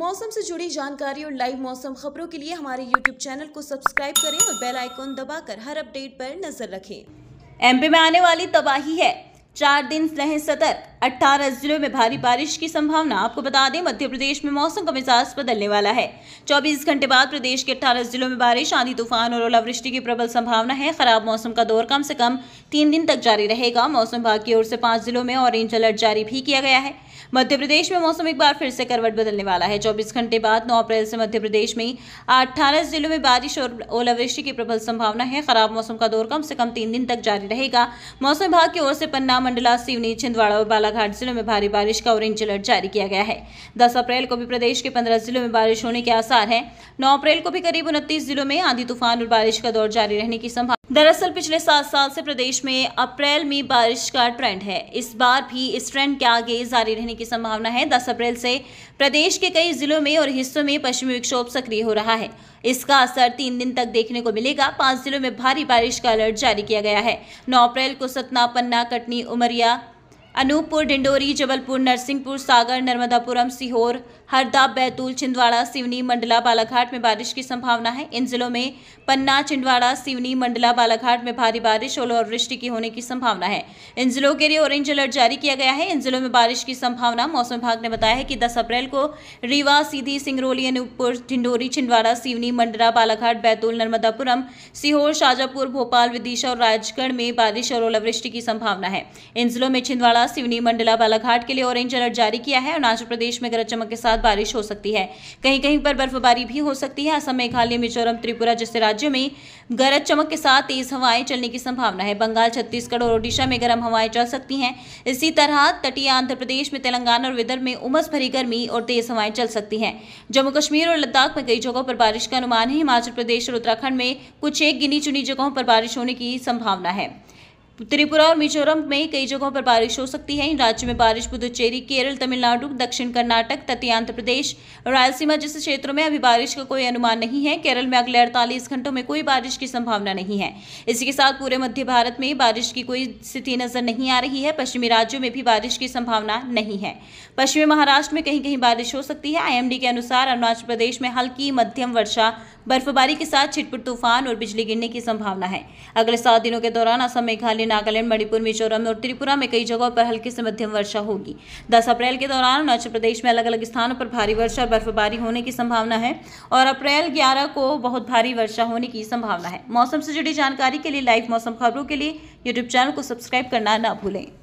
मौसम से जुड़ी जानकारी और लाइव मौसम खबरों के लिए हमारे यूट्यूब चैनल को सब्सक्राइब करें और बेल आइकॉन दबाकर हर अपडेट पर नजर रखें एमपी में आने वाली तबाही है चार दिन रहे सतर्क अट्ठारह जिलों में भारी बारिश की संभावना आपको बता दें मध्य प्रदेश में मौसम का मिजाज बदलने वाला है 24 घंटे बाद प्रदेश के अट्ठारह जिलों में बारिश आंधी तूफान और ओलावृष्टि की प्रबल संभावना है खराब मौसम का दौर कम से कम तीन दिन तक जारी रहेगा मौसम विभाग की ओर से पांच जिलों में ऑरेंज अलर्ट जारी भी किया गया है मध्य प्रदेश में मौसम एक बार फिर से करवट बदलने वाला है चौबीस घंटे बाद नौ अप्रैल से मध्य प्रदेश में अट्ठारह जिलों में बारिश और ओलावृष्टि की प्रबल संभावना है खराब मौसम का दौर कम से कम तीन दिन तक जारी रहेगा मौसम विभाग की ओर से पन्ना मंडला सिवनी छिंदवाड़ा और बालाघाट जिलों में भारी बारिश का ऑरेंज अलर्ट जारी किया गया है दस अप्रैल को भी प्रदेश के पंद्रह जिलों में बारिश होने के आसार है नौ अप्रैल को भी करीब उनतीस जिलों में आंधी तूफान और बारिश का दौर जारी रहने की संभावना दरअसल पिछले सात साल से प्रदेश में अप्रैल में बारिश का ट्रेंड है इस बार भी इस ट्रेंड के आगे जारी रहने की संभावना है 10 अप्रैल से प्रदेश के कई जिलों में और हिस्सों में पश्चिमी विक्षोभ सक्रिय हो रहा है इसका असर तीन दिन तक देखने को मिलेगा पांच जिलों में भारी बारिश का अलर्ट जारी किया गया है नौ अप्रैल को सतना पन्ना कटनी उमरिया अनूपपुर डिंडोरी जबलपुर नरसिंहपुर सागर नर्मदापुरम सीहोर हरदा बैतूल छिंदवाड़ा सिवनी मंडला बालाघाट में बारिश की संभावना है इन जिलों में पन्ना छिंदवाड़ा सिवनी मंडला बालाघाट में भारी बारिश और ओलावृष्टि की होने की संभावना है इन जिलों के लिए ऑरेंज अलर्ट जारी किया गया है इन जिलों में बारिश की संभावना मौसम विभाग ने बताया है कि दस अप्रैल को रीवा सीधी सिंगरौली अनूपपुर ढिंडोरी छिंदवाड़ा सिवनी मंडला बालाघाट बैतूल नर्मदापुरम सीहोर शाजापुर भोपाल विदिशा और राजगढ़ में बारिश और ओलावृष्टि की संभावना है इन जिलों में छिंदवाड़ा सिवनी मंडला बालाघाट के लिए ऑरेंज अलर्ट जारी किया है अरुणाचल प्रदेश में गरज चमक के साथ साथ बारिश हो सकती है कहीं कहीं पर बर्फबारी भी हो सकती है असम मेघालय मिजोरम त्रिपुरा जैसे राज्यों में गरज चमक के साथ तेज हवाएं चलने की संभावना है बंगाल छत्तीसगढ़ और ओडिशा में गर्म हवाएं चल सकती हैं इसी तरह तटीय आंध्र प्रदेश में तेलंगाना और विदर्भ में उमस भरी गर्मी और तेज हवाएं चल सकती हैं जम्मू कश्मीर और लद्दाख में कई जगहों पर बारिश का अनुमान है हिमाचल प्रदेश और उत्तराखंड में कुछ एक गिनी चुनी जगहों पर बारिश होने की संभावना है त्रिपुरा और मिजोरम में कई जगहों पर बारिश हो सकती है इन राज्यों में बारिश पुदुचेरी केरल तमिलनाडु दक्षिण कर्नाटक तटीय आंध्र प्रदेश रायलसीमा जैसे क्षेत्रों में अभी बारिश का कोई अनुमान नहीं है केरल में अगले अड़तालीस घंटों में कोई बारिश की संभावना नहीं है इसी के साथ पूरे मध्य भारत में बारिश की कोई स्थिति नजर नहीं आ रही है पश्चिमी राज्यों में भी बारिश की संभावना नहीं है पश्चिमी महाराष्ट्र में कहीं कहीं बारिश हो सकती है आई के अनुसार अरुणाचल प्रदेश में हल्की मध्यम वर्षा बर्फबारी के साथ छिटपुट तूफान और बिजली गिरने की संभावना है अगले सात दिनों के दौरान असम मेघालय नागालैंड मणिपुर मिजोरम और त्रिपुरा में कई जगहों पर हल्की से मध्यम वर्षा होगी दस अप्रैल के दौरान अरुणाचल प्रदेश में अलग अलग स्थानों पर भारी वर्षा और बर्फबारी होने की संभावना है और अप्रैल ग्यारह को बहुत भारी वर्षा होने की संभावना है मौसम से जुड़ी जानकारी के लिए लाइव मौसम खबरों के लिए यूट्यूब चैनल को सब्सक्राइब करना ना भूलें